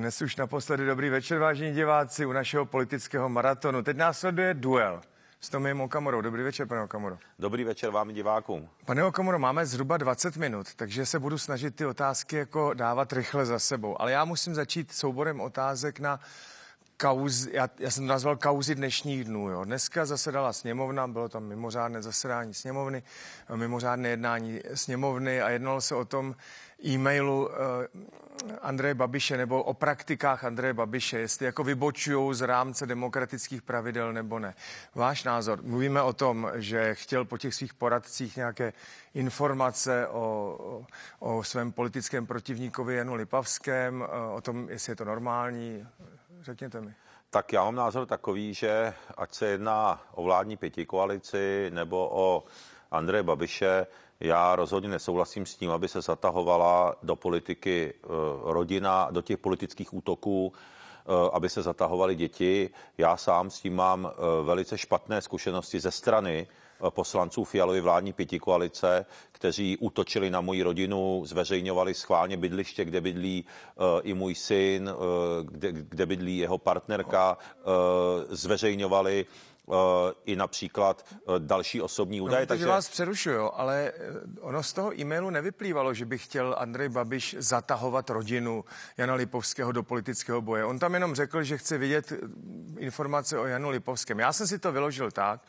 Dnes už naposledy dobrý večer, vážení diváci, u našeho politického maratonu. Teď následuje duel s Tomem Okamorou. Dobrý večer, pane Okamuro. Dobrý večer vám divákům. Pane Okamuro, máme zhruba 20 minut, takže se budu snažit ty otázky jako dávat rychle za sebou. Ale já musím začít souborem otázek na kauzy, já, já jsem to nazval kauzy dnešních dnů. Jo. Dneska zasedala sněmovna, bylo tam mimořádné zasedání sněmovny, eh, mimořádné jednání sněmovny a jednalo se o tom e-mailu uh, Andreje Babiše nebo o praktikách Andreje Babiše, jestli jako vybočují z rámce demokratických pravidel nebo ne. Váš názor. Mluvíme o tom, že chtěl po těch svých poradcích nějaké informace o, o, o svém politickém protivníkovi Janu Lipavském, eh, o tom, jestli je to normální, Řekněte mi. Tak já mám názor takový, že ať se jedná o vládní koalici nebo o Andreje Babiše, já rozhodně nesouhlasím s tím, aby se zatahovala do politiky eh, rodina, do těch politických útoků, Eh, aby se zatahovali děti. Já sám s tím mám eh, velice špatné zkušenosti ze strany eh, poslanců Fialovy vládní pěti koalice, kteří útočili na moji rodinu, zveřejňovali schválně bydliště, kde bydlí uh, i můj syn, uh, kde, kde bydlí jeho partnerka, uh, zveřejňovali Eh, i například eh, další osobní no, údaje. No, takže vás přerušuju, ale eh, ono z toho e-mailu nevyplývalo, že by chtěl Andrej Babiš zatahovat rodinu Jana Lipovského do politického boje. On tam jenom řekl, že chce vidět informace o Janu Lipovském. Já jsem si to vyložil tak,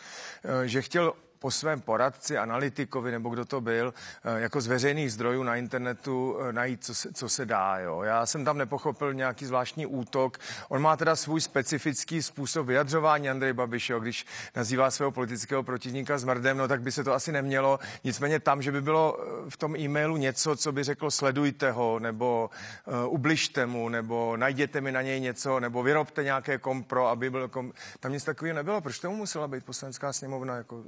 že chtěl po svém poradci, analytikovi nebo kdo to byl, eh, jako z veřejných zdrojů na internetu eh, najít, co se, co se dá. Jo. Já jsem tam nepochopil nějaký zvláštní útok. On má teda svůj specifický způsob vyjadřování Andrej Babiš, jo. když nazývá svého politického protivníka zmrdem, no tak by se to asi nemělo. Nicméně tam, že by bylo eh, v tom e-mailu něco, co by řekl sledujte ho, nebo uh, ubližte mu, nebo najděte mi na něj něco, nebo vyrobte nějaké kompro, aby byl kom... Tam nic takového nebylo. Proč tomu musela být poslanecká sněmovna? Jako...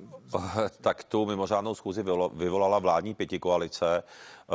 tak tu mimořádnou schůzi vyvolala vládní pětikoalice.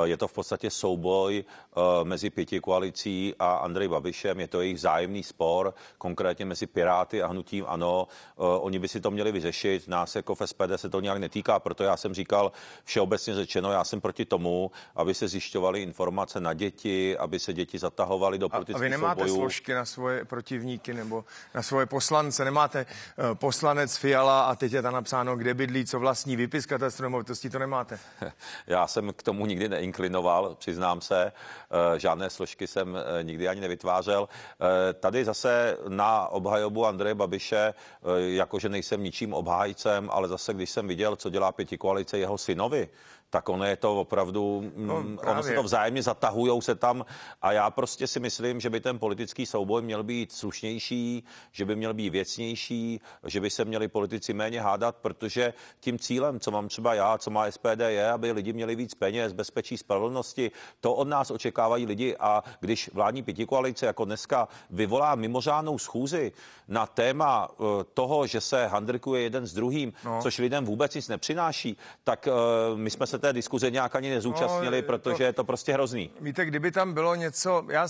Je to v podstatě souboj eh, mezi pěti koalicí a Andrej Babišem. Je to jejich zájemný spor, konkrétně mezi Piráty a hnutím ANO. Eh, oni by si to měli vyřešit. Nás jako v SPD se to nějak netýká, proto já jsem říkal všeobecně řečeno, já jsem proti tomu, aby se zjišťovaly informace na děti, aby se děti zatahovaly do politických A vy nemáte soubojů. složky na svoje protivníky nebo na svoje poslance? Nemáte eh, poslanec Fiala a teď je tam napsáno, kde bydlí bydlí, co vlastní, výpis katastru nemovitostí, to nemáte? Já jsem k tomu nikdy neinklinoval, přiznám se. Eh, žádné složky jsem eh, nikdy ani nevytvářel. Eh, tady zase na obhajobu Andreje Babiše, jakože nejsem ničím obhájcem, ale zase, když jsem viděl, co dělá koalice jeho synovi, tak ono je to opravdu, mm, no, ono se to vzájemně zatahujou se tam a já prostě si myslím, že by ten politický souboj měl být slušnější, že by měl být věcnější, že by se měli politici méně hádat, protože tím cílem, co mám třeba já, co má SPD, je, aby lidi měli víc peněz, bezpečí, spravedlnosti. To od nás očekávají lidi a když vládní pětikoalice jako dneska vyvolá mimořádnou schůzi na téma eh, toho, že se handrkuje jeden s druhým, no. což lidem vůbec nic nepřináší, tak uh, my jsme se se té diskuze nějak ani nezúčastnili, no, protože to, je to prostě hrozný. Víte, kdyby tam bylo něco, já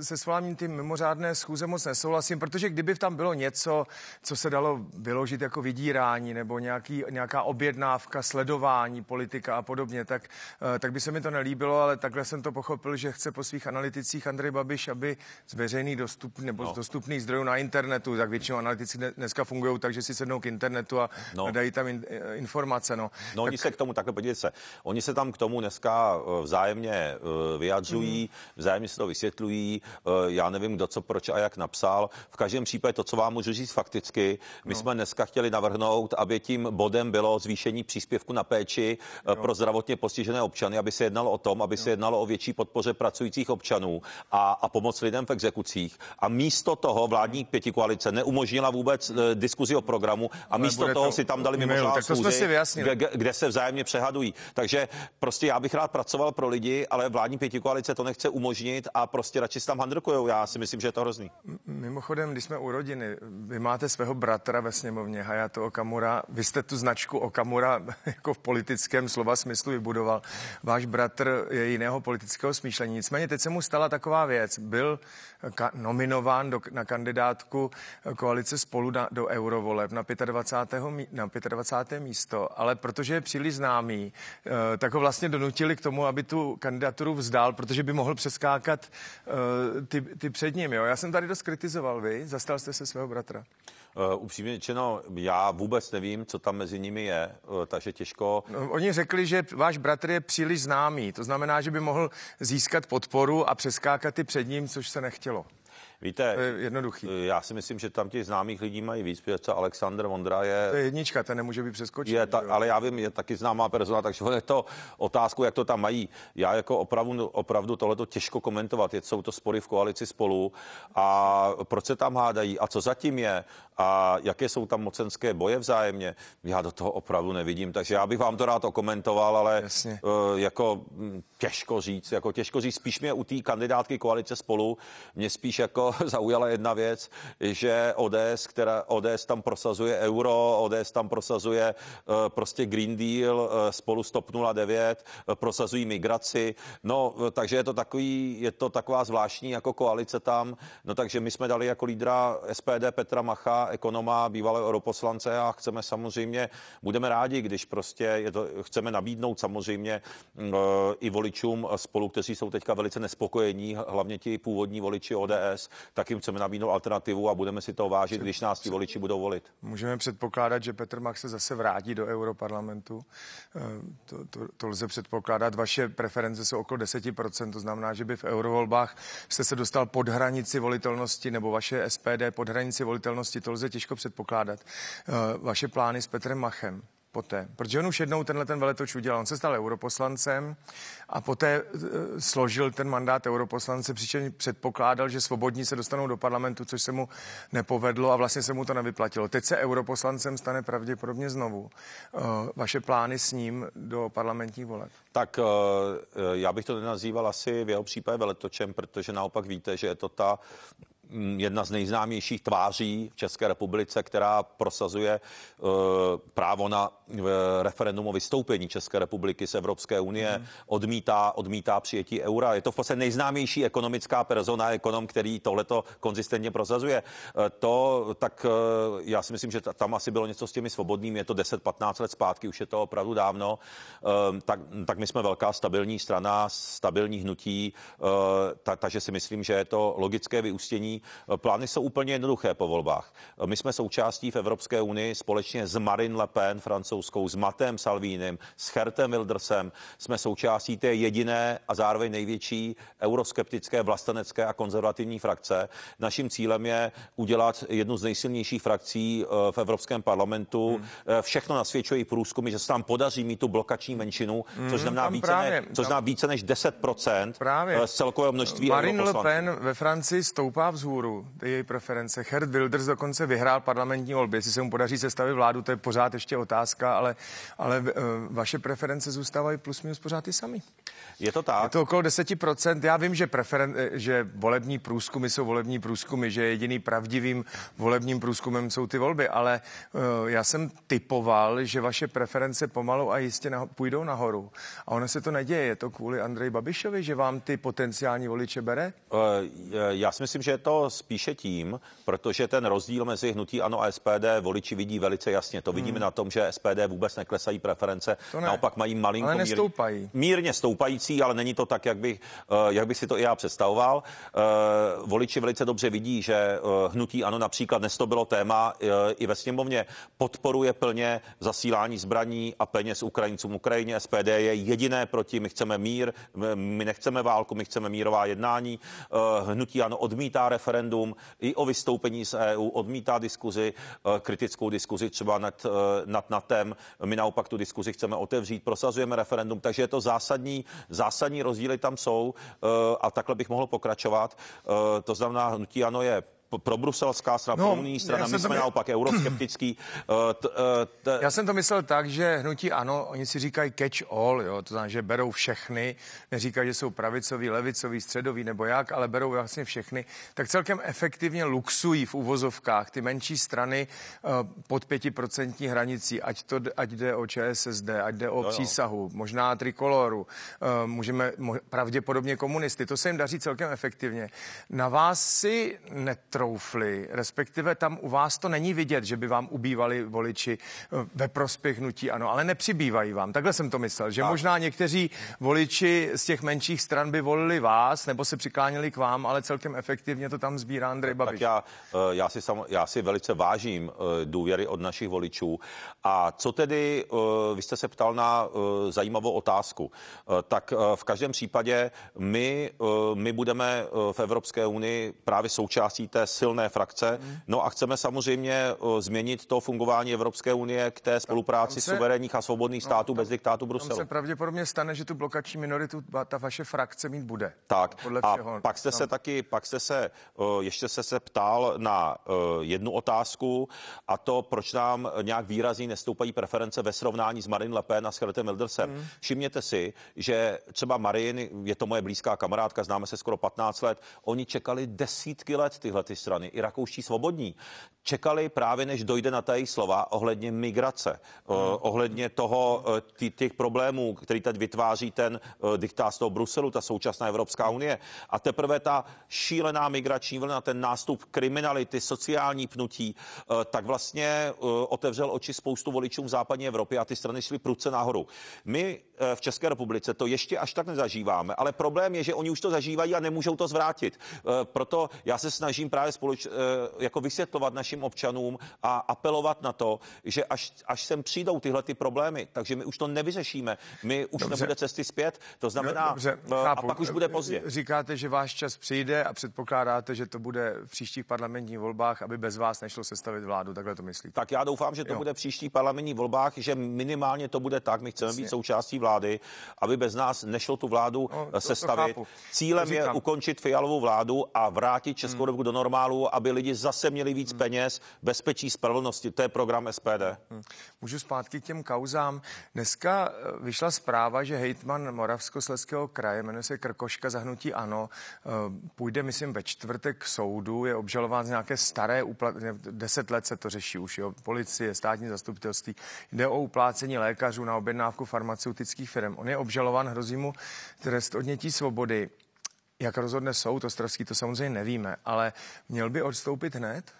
se svoláním tím mimořádné schůze moc nesouhlasím, protože kdyby tam bylo něco, co se dalo vyložit jako vydírání nebo nějaký, nějaká objednávka, sledování politika a podobně, tak, eh, tak by se mi to nelíbilo, ale takhle jsem to pochopil, že chce po svých analyticích Andrej Babiš, aby z veřejných dostup, nebo no. z dostupných zdrojů na internetu, tak většinou analytici dneska fungují tak, že si sednou k internetu a no. dají tam in, eh, informace. No, no tak... oni se k tomu takhle podívejte se. Oni se tam k tomu dneska e, vzájemně e, vyjadřují, mhm. vzájemně se to vysvětlují. E, já nevím, kdo co, proč a jak napsal. V každém případě to, co vám můžu říct fakticky, my no. jsme dneska chtěli navrhnout, aby tím bodem bylo zvýšení příspěvku na péči jo. pro zdravotně postižené občany, aby se jednalo o tom, aby jo. se jednalo o větší podpoře pracujících občanů a, a pomoc lidem v exekucích. A místo toho vládní mhm. pětikoalice neumožnila vůbec diskuzi o programu a místo toho to si tam dali mimořádnou schůzi, kde, kde se vzájemně přehadují. Takže prostě já bych rád pracoval pro lidi, ale vládní pětikoalice to nechce umožnit a prostě radši se tam handrkujou. Já si myslím, že je to hrozný. Mimochodem, když jsme u rodiny, vy máte svého bratra ve sněmovně, Hayato Okamura. Vy jste tu značku Okamura jako v politickém slova smyslu vybudoval. Váš bratr je jiného politického smýšlení. Nicméně teď se mu stala taková věc. Byl nominován do, na kandidátku koalice spolu na, do eurovoleb na 25. Mí, na 25. místo, ale protože je příliš známý, eh, tak ho vlastně donutili k tomu, aby tu kandidaturu vzdal, protože by mohl přeskákat eh, ty, ty před ním. Jo? Já jsem tady dost kritizoval, vy, zastal jste se svého bratra. Uh, upřímně řečeno, já vůbec nevím, co tam mezi nimi je, uh, takže těžko. No, oni řekli, že váš bratr je příliš známý, to znamená, že by mohl získat podporu a přeskákat ty před ním, což se nechtělo. Víte, to je jednoduchý. Eh, já si myslím, že tam těch známých lidí mají víc, protože co Aleksandr Vondra je... To je jednička, ten nemůže být přeskočit. Je ta, ale já vím, je taky známá persona, takže je to otázku, jak to tam mají. Já jako opravdu, opravdu tohleto těžko komentovat. Jsou to spory v koalici spolu a proč se tam hádají a co zatím je a jaké jsou tam mocenské boje vzájemně. Já do toho opravdu nevidím, takže já bych vám to rád okomentoval, ale Jasně. Eh, jako mm, těžko říct, jako těžko říct, spíš mě u té kandidátky koalice spolu, mě spíš jako zaujala jedna věc, že ODS, která, ODS tam prosazuje euro, ODS tam prosazuje eh, prostě Green Deal eh, spolu s TOP 09, eh, prosazují migraci, no takže je to, takový, je to taková zvláštní jako koalice tam, no takže my jsme dali jako lídra SPD Petra Macha, ekonoma, bývalého europoslance a chceme samozřejmě, budeme rádi, když prostě je to, chceme nabídnout samozřejmě mm, i voličům spolu, kteří jsou teďka velice nespokojení, hlavně ti původní voliči ODS, tak jim chceme nabídnout alternativu a budeme si to vážit, když nás ti voliči budou volit. Můžeme předpokládat, že Petr Mach se zase vrátí do Europarlamentu. Eh, to, to, to lze předpokládat. Vaše preference jsou okolo 10%, to znamená, že by v eurovolbách jste se dostal pod hranici volitelnosti nebo vaše SPD pod hranici volitelnosti, to lze těžko předpokládat. Eh, vaše plány s Petrem Machem poté. Protože on už jednou tenhle ten veletoč udělal. On se stal europoslancem a poté e, složil ten mandát europoslance, přičemž předpokládal, že svobodní se dostanou do parlamentu, což se mu nepovedlo a vlastně se mu to nevyplatilo. Teď se europoslancem stane pravděpodobně znovu. E, vaše plány s ním do parlamentních voleb? Tak e, já bych to nenazýval asi v jeho případě veletočem, protože naopak víte, že je to ta Mm, jedna z nejznámějších tváří v České republice, která prosazuje eh, právo na eh, referendum o vystoupení České republiky z Evropské unie, mm-hmm. odmítá, odmítá přijetí eura. Je to v podstatě nejznámější ekonomická persona, ekonom, který tohleto konzistentně prosazuje. Eh, to tak já si myslím, že tam asi bylo něco s těmi svobodnými, je to 10-15 let zpátky, už je to opravdu dávno. Tak, tak my jsme velká stabilní strana, stabilní hnutí, takže si myslím, že je to logické vyústění Eh, plány jsou úplně jednoduché po volbách. Eh, my jsme součástí v Evropské unii společně s Marine Le Pen francouzskou, s Matem Salvínem, s Hertem Wildersem. Jsme součástí té jediné a zároveň největší euroskeptické, vlastenecké a konzervativní frakce. Naším cílem je udělat jednu z nejsilnějších frakcí eh, v Evropském parlamentu. Hmm. Všechno nasvědčují průzkumy, že se tam podaří mít tu blokační menšinu, hmm, což znamená, více, ne, což znamená více než 10% právě. z celkového množství Marine Le Pen ve Francii stoupá vzhůru Merkuru, ty její preference. Herd Wilders dokonce vyhrál parlamentní volby. Jestli se mu podaří sestavit vládu, to je pořád ještě otázka, ale, ale eh, vaše preference zůstávají plus minus pořád ty sami. Je to tak. Je to okolo 10%. Já vím, že, preferen, eh, že volební průzkumy jsou volební průzkumy, že jediný pravdivým volebním průzkumem jsou ty volby, ale eh, já jsem typoval, že vaše preference pomalu a jistě naho- půjdou nahoru. A ono se to neděje. Je to kvůli Andrej Babišovi, že vám ty potenciální voliče bere? Já si myslím, že je to spíše tím, protože ten rozdíl mezi hnutí ANO a SPD voliči vidí velice jasně. To vidíme hmm. na tom, že SPD vůbec neklesají preference, to ne. naopak mají malinko ale nestoupají. Mír, mírně stoupající, ale není to tak, jak bych, eh, jak bych si to i já představoval. Eh, voliči velice dobře vidí, že eh, hnutí ANO například dnes to bylo téma i ve sněmovně podporuje plně zasílání zbraní a peněz Ukrajincům Ukrajině. SPD je jediné proti, my chceme mír, my nechceme válku, my chceme mírová jednání. Hnutí ANO odmítá reformu referendum, i o vystoupení z EU, odmítá diskuzi, eh, kritickou diskuzi třeba nad, eh, nad NATEM. My naopak tu diskuzi chceme otevřít, prosazujeme referendum, takže je to zásadní, zásadní rozdíly tam jsou eh, a takhle bych mohl pokračovat. To znamená, hnutí ano je pro bruselská strana, no, pro unijní strana, my jsme my... naopak euroskeptický. Eh, t, eh, t... Já jsem to myslel tak, že hnutí ano, oni si říkají catch all, jo? to znamená, že berou všechny, neříkají, že jsou pravicový, levicový, středový nebo jak, ale berou vlastně všechny, tak celkem efektivně luxují v uvozovkách ty menší strany eh, pod pětiprocentní hranicí, ať, to, ať jde o ČSSD, ať jde o no, přísahu, možná trikoloru, můžeme pravděpodobně komunisty, to se jim daří celkem efektivně. Na vás si netro troufli, respektive tam u vás to není vidět, že by vám ubývali voliči eh, ve prospěch hnutí ano, ale nepřibývají vám. Takhle jsem to myslel, že tak. možná někteří voliči z těch menších stran by volili vás nebo se přikláněli k vám, ale celkem efektivně to tam sbírá Andrej Babiš. Tak já, eh, já, si sam, já si velice vážím eh, důvěry od našich voličů. A co tedy, vy jste se ptal na zajímavou otázku, tak v každém případě my, my budeme v Evropské unii právě součástí té silné frakce. Mhm. No a chceme samozřejmě změnit to fungování Evropské unie k té spolupráci se, suverénních a svobodných no, států no, tam, bez diktátu Bruselu. Tam se pravděpodobně stane, že tu blokační minoritu ta vaše frakce mít bude. Tak podle a všeho, pak jste tam. se taky, pak jste se, ještě se se ptal na jednu otázku a to, proč nám nějak výrazně nestoupají preference ve srovnání s Marine Le Pen a s Charlotte Mildersem. Hmm. Všimněte si, že třeba Marin, je to moje blízká kamarádka, známe se skoro 15 let, oni čekali desítky let tyhle ty strany, i rakouští svobodní, čekali právě, než dojde na ta její slova ohledně migrace, eh, ohledně toho, eh, těch problémů, který teď vytváří ten eh, diktát z toho Bruselu, ta současná Evropská unie. A teprve ta šílená migrační vlna, ten nástup kriminality, sociální pnutí, tak vlastně otevřel oči spoustu voličům v západní Evropě a ty strany šly prudce nahoru. My v České republice to ještě až tak nezažíváme, ale problém je, že oni už to zažívají a nemůžou to zvrátit. Proto já se snažím právě společ, eh, jako vysvětlovat našim občanům a apelovat na to, že až, až sem přijdou tyhle ty problémy, takže my už to nevyřešíme. My už dobře. nebude cesty zpět, to no, znamená, no, dobře, eh, a pak už bude pozdě. Eh, říkáte, že váš čas přijde a předpokládáte, že to bude v příštích parlamentních volbách, aby bez vás nešlo sestavit vládu, takhle to myslíte? Tak já doufám, že to jo. bude v příštích parlamentních volbách, že minimálně to bude tak, my chceme Jasně. být součástí vlády, aby bez nás nešlo tu vládu no, to, sestavit. To Cílem to je ukončit fialovou vládu a vrátit Českou hmm. republiku do normálu normálu, aby lidi zase měli víc hmm. peněz, bezpečí, spravedlnosti. To je program SPD. Hmm. Hmm. Můžu zpátky k těm kauzám. Dneska eh, vyšla zpráva, že hejtman Moravskosleského kraje, jmenuje se Krkoška zahnutí Ano, eh, půjde, myslím, ve čtvrtek k soudu, je obžalován z nějaké staré, uplat... deset let se to řeší už, jo, policie, státní zastupitelství. Jde o uplácení lékařů na objednávku farmaceutických firm. On je obžalován, hrozí mu trest odnětí svobody. Jak rozhodne soud ostravský, to samozřejmě nevíme, ale měl by odstoupit hned?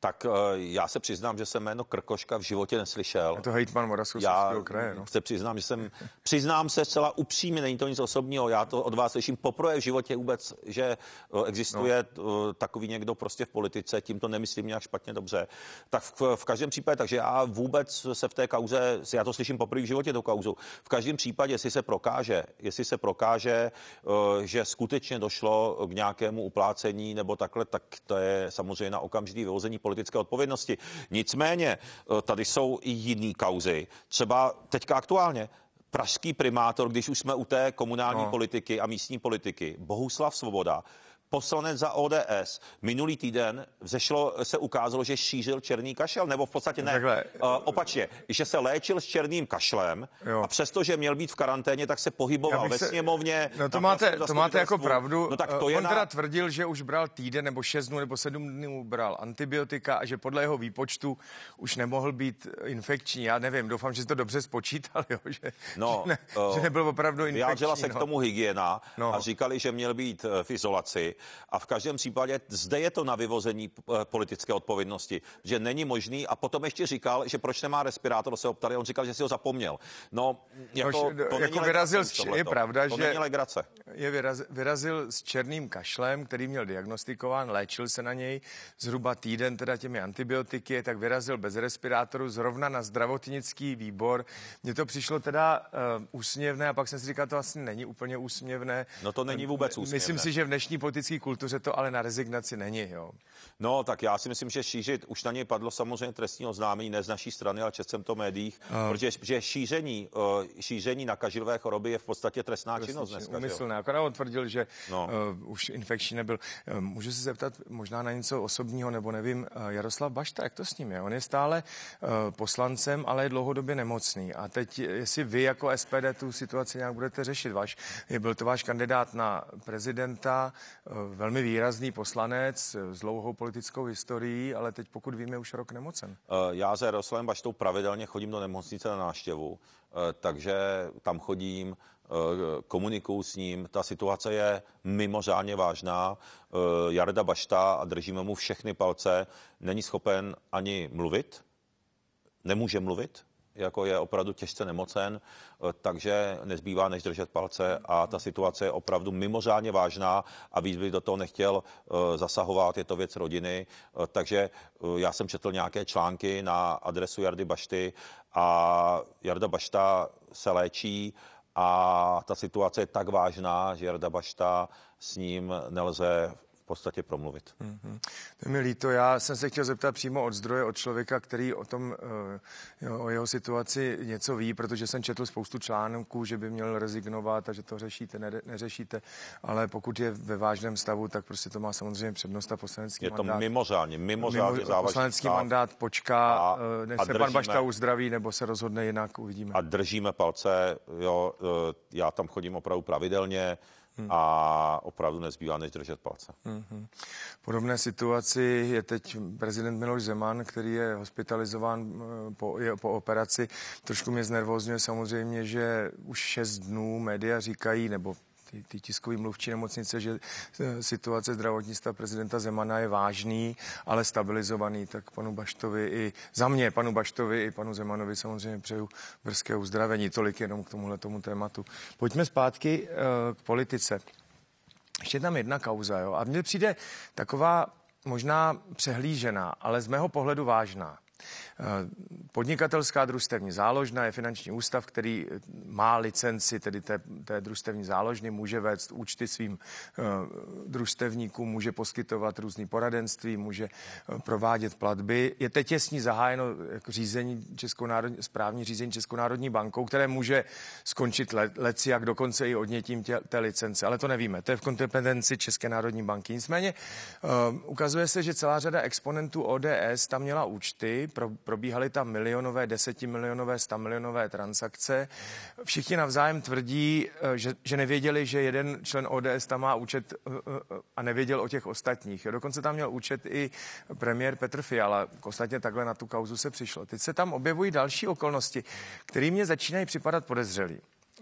tak eh, já se přiznám, že jsem jméno Krkoška v životě neslyšel. Je to hejtman Moravskoslezského kraje. No. se přiznám, že jsem, přiznám se zcela upřímně, není to nic osobního, já to od vás slyším poprvé v životě vůbec, že eh, existuje no. Eh, takový někdo prostě v politice, tím to nemyslím nějak špatně dobře. Tak v, v každém případě, takže já vůbec se v té kauze, já to slyším poprvé v životě, do kauzu. V každém případě, jestli se prokáže, jestli se prokáže, že skutečně došlo k nějakému uplácení nebo takhle, tak to je samozřejmě na okamžitý vyvození politické odpovědnosti. Nicméně eh, tady jsou i jiný kauzy. Třeba teďka aktuálně pražský primátor, když už jsme u té komunální no. politiky a místní politiky, Bohuslav Svoboda, poslanec za ODS minulý týden vzešlo, se ukázalo, že šířil černý kašel, nebo v podstatě ne, Takhle. Eh, opačně, že se léčil s černým kašlem jo. a přesto, že měl být v karanténě, tak se pohyboval ve se, sněmovně. No to máte, to máte jako pravdu. No tak eh, to On je On na... teda tvrdil, že už bral týden nebo šest dnů nebo sedm dnů bral antibiotika a že podle jeho výpočtu už nemohl být infekční. Já nevím, doufám, že to dobře spočítal, jo, že, no, že, ne, uh, že eh, nebyl opravdu infekční. Já se no. k tomu hygiena no. a říkali, že měl být v izolaci a v každém případě zde je to na vyvození eh, politické odpovědnosti, že není možný. A potom ještě říkal, že proč nemá respirátor, se optali, on říkal, že si ho zapomněl. No, no jako, no, to jako vyrazil, s je pravda, to že není Je vyraz, vyrazil s černým kašlem, který měl diagnostikován, léčil se na něj zhruba týden teda těmi antibiotiky, tak vyrazil bez respirátoru zrovna na zdravotnický výbor. Mně to přišlo teda uh, úsměvné a pak jsem si říkal, to asi není úplně úsměvné. No to není vůbec úsměvné. Myslím si, že v dnešní politice politické kultuře to ale na rezignaci není, jo? No, tak já si myslím, že šířit, už na něj padlo samozřejmě trestní oznámení, ne z naší strany, ale četl jsem to v médiích, a... protože že šíření, eh, šíření nakažlivé choroby je v podstatě trestná Trestný, činnost dneska. Umyslná. Akorát on tvrdil, že no. uh, už infekční nebyl. Eh, můžu se zeptat možná na něco osobního, nebo nevím, Jaroslav Bašta, jak to s ním je? On je stále uh, poslancem, ale je dlouhodobě nemocný. A teď, jestli vy jako SPD tu situaci nějak budete řešit, váš, byl to váš kandidát na prezidenta, uh, velmi výrazný poslanec s dlouhou politickou historií, ale teď pokud víme, už rok nemocen. Eh, já s Jaroslavem Baštou pravidelně chodím do nemocnice na návštěvu, eh, takže tam chodím, eh, komunikuju s ním. Ta situace je mimořádně vážná. Jarda Bašta, a držíme mu všechny palce, není schopen ani mluvit, nemůže mluvit, jako je opravdu těžce nemocen, eh, takže nezbývá než držet palce a ta situace je opravdu mimořádně vážná a víc bych do toho nechtěl eh, zasahovat, je to věc rodiny, eh, takže já jsem četl nějaké články na adresu Jardy Bašty a Jarda Bašta se léčí a ta situace je tak vážná, že Jarda Bašta s ním nelze podstatě promluvit. Mm-hmm. To mi líto, já jsem se chtěl zeptat přímo od zdroje, od člověka, který o tom, eh, o jeho situaci něco ví, protože jsem četl spoustu článků, že by měl rezignovat a že to řešíte, ne, neřešíte, ale pokud je ve vážném stavu, tak prostě to má samozřejmě přednost a poslanecký mandát. Je to mimořádně, mimořádně mimo, závažný Poslanecký stav mandát počká, a, než eh, a se držíme, pan Bašta uzdraví, nebo se rozhodne jinak, uvidíme. A držíme palce, jo, eh, já tam chodím opravdu pravidelně, Hmm. A opravdu nezbývá, než držet palce. Hmm. Podobné situaci je teď prezident Miloš Zeman, který je hospitalizován eh, po, je, po operaci. Trošku mě znervozňuje samozřejmě, že už šest dnů média říkají, nebo ty, ty tiskový mluvčí nemocnice, že eh, situace zdravotnictva prezidenta Zemana je vážný, ale stabilizovaný. Tak panu Baštovi i za mě, panu Baštovi i panu Zemanovi samozřejmě přeju brzké uzdravení. Tolik jenom k tomuhle tomu tématu. Pojďme zpátky eh, k politice. Ještě tam jedna kauza, jo. A mně přijde taková možná přehlížená, ale z mého pohledu vážná. Eh, podnikatelská družstevní záložna je finanční ústav, který eh, má licenci, tedy té, té družstevní záložny, může vést účty svým eh, družstevníkům, může poskytovat různý poradenství, může provádět platby. Je teď těsně zahájeno řízení Českonárodní, správní řízení Českonárodní bankou, které může skončit le, leci, jak dokonce i odnětím tě, té licence, ale to nevíme. To je v kompetenci České národní banky. Nicméně uh, ukazuje se, že celá řada exponentů ODS tam měla účty, pro, probíhaly tam milionové, desetimilionové, stamilionové transakce. Všichni navzájem tvrdí, eh, že, že nevěděli, že jeden člen ODS tam má účet eh, eh, a nevěděl o těch ostatních. Dokonce tam měl účet i premiér Petr Fiala. Ostatně takhle na tu kauzu se přišlo. Teď se tam objevují další okolnosti, které mě začínají připadat podezřelý.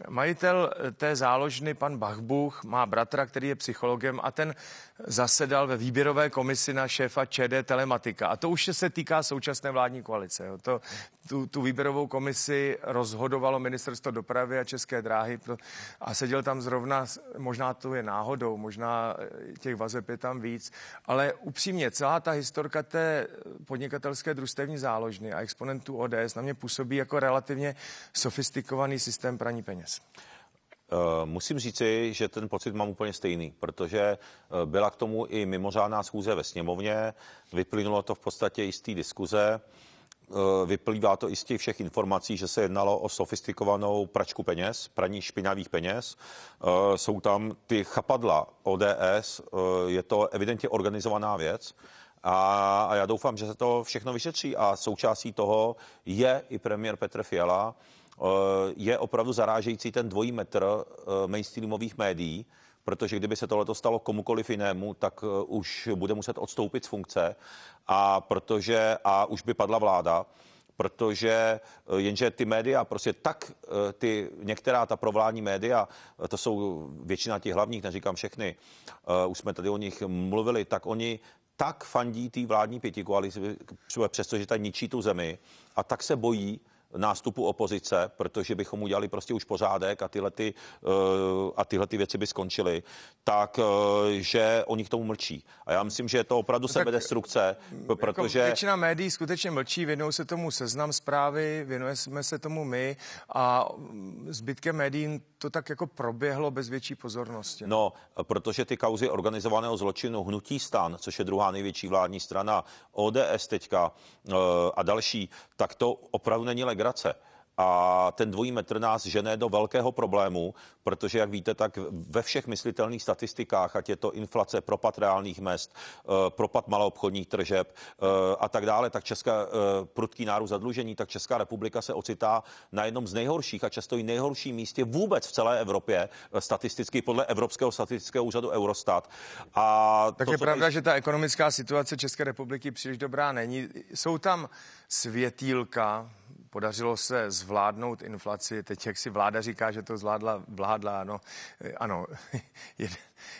Majitel eh, té záložny, pan Bachbuch, má bratra, který je psychologem a ten zasedal ve výběrové komisi na šéfa ČD Telematika. A to už se týká současné vládní koalice. To, tu, tu výběrovou komisi rozhodovalo ministerstvo dopravy a České dráhy a seděl tam zrovna, možná to je náhodou, možná eh, těch vazeb je tam víc, ale upřímně celá ta historka té podnikatelské družstevní záložny a exponentů ODS na mě působí jako relativně sofistikovaný systém praní peněz peněz. Eh, musím říci, že ten pocit mám úplně stejný, protože eh, byla k tomu i mimořádná schůze ve sněmovně, vyplynulo to v podstatě jistý diskuze, eh, vyplývá to i z těch všech informací, že se jednalo o sofistikovanou pračku peněz, praní špinavých peněz. Jsou tam ty chapadla ODS, je to evidentně organizovaná věc a, já doufám, že se to všechno vyšetří a součástí toho je i premiér Petr Fiala, Eh, je opravdu zarážející ten dvojí metr eh, mainstreamových médií, protože kdyby se tohle stalo komukoliv jinému, tak eh, už bude muset odstoupit z funkce a, protože, a už by padla vláda protože jenže ty média, prostě tak ty některá ta provládní média, to jsou většina těch hlavních, neříkám všechny, už jsme tady o nich mluvili, tak oni tak fandí té vládní pětikoalici, přestože ta ničí tu zemi a tak se bojí, nástupu opozice, protože bychom udělali prostě už pořádek a tyhle, ty, eh, a tyhle ty věci by skončily, tak eh, že oni k tomu mlčí. A já myslím, že je to opravdu sebe no sebedestrukce, jako protože... Většina médií skutečně mlčí, věnují se tomu seznam zprávy, věnujeme se tomu my a mm, zbytkem médií to tak jako proběhlo bez větší pozornosti. No, protože ty kauzy organizovaného zločinu Hnutí stan, což je druhá největší vládní strana, ODS teďka eh, a další, tak to opravdu není legální migrace. A ten dvojí metr nás žené do velkého problému, protože, jak víte, tak ve všech myslitelných statistikách, ať je to inflace, propad reálných mest, eh, propad maloobchodních tržeb eh, a tak dále, tak Česká eh, prudký nárůst zadlužení, tak Česká republika se ocitá na jednom z nejhorších a často i nejhorším místě vůbec v celé Evropě, statisticky podle Evropského statistického úřadu Eurostat. A tak to, je pravda, tady... že ta ekonomická situace České republiky příliš dobrá není. Jsou tam světílka, Podařilo se zvládnout inflaci. Teď, jak si vláda říká, že to zvládla, vládla, no, eh, Ano, ano,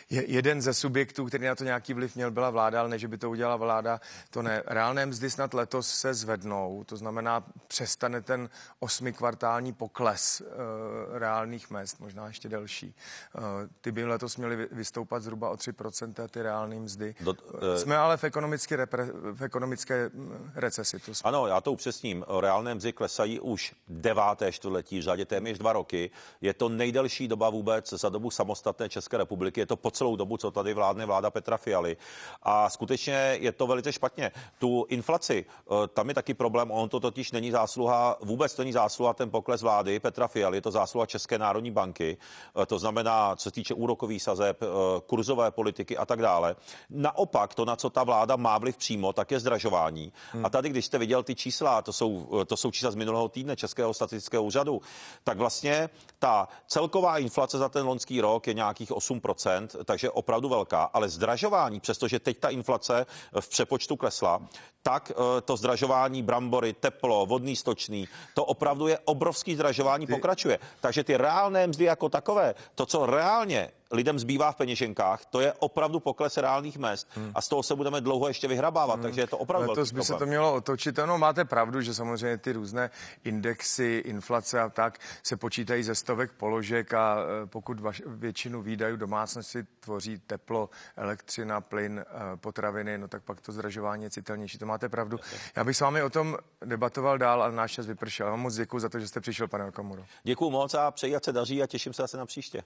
je, jeden ze subjektů, který na to nějaký vliv měl, byla vláda, ale ne, že by to udělala vláda, to ne. Reálné mzdy snad letos se zvednou, to znamená, přestane ten osmikvartální pokles uh, reálných mest, možná ještě delší. Uh, ty by letos měly vystoupat zhruba o 3% ty reálné mzdy. Do, uh, jsme ale v, ekonomické repre, v ekonomické hm, recesi. To Ano, já to upřesním. Reálné mzdy klesají už deváté čtvrtletí, řadě téměř dva roky. Je to nejdelší doba vůbec za dobu samostatné České republiky. Je to to po celou dobu, co tady vládne vláda Petra Fialy. A skutečně je to velice špatně. Tu inflaci, eh, tam je taky problém, on to totiž není zásluha, vůbec to není zásluha ten pokles vlády Petra Fialy, je to zásluha České národní banky, eh, to znamená, co se týče úrokových sazeb, eh, kurzové politiky a tak dále. Naopak to, na co ta vláda má vliv přímo, tak je zdražování. Hmm. A tady, když jste viděl ty čísla, to jsou, to jsou čísla z minulého týdne Českého statistického úřadu, tak vlastně ta celková inflace za ten loňský rok je nějakých 8% takže opravdu velká, ale zdražování, přestože teď ta inflace v přepočtu klesla, tak eh, to zdražování brambory, teplo, vodní stočný, to opravdu je obrovský zdražování, pokračuje. Takže ty reálné mzdy jako takové, to, co reálně lidem zbývá v peněženkách, to je opravdu pokles reálných mest hmm. a z toho se budeme dlouho ještě vyhrabávat, hmm. takže je to opravdu Letos by problém. se to mělo otočit, ano, máte pravdu, že samozřejmě ty různé indexy, inflace a tak se počítají ze stovek položek a e, pokud vaš, většinu výdajů domácnosti tvoří teplo, elektřina, plyn, e, potraviny, no tak pak to zdražování je citelnější, to máte pravdu. Já bych s vámi o tom debatoval dál, ale náš čas vypršel. Já vám moc děkuji za to, že jste přišel, pane Okamuro. Děkuji moc a přeji, ať se daří a těším se zase na příště.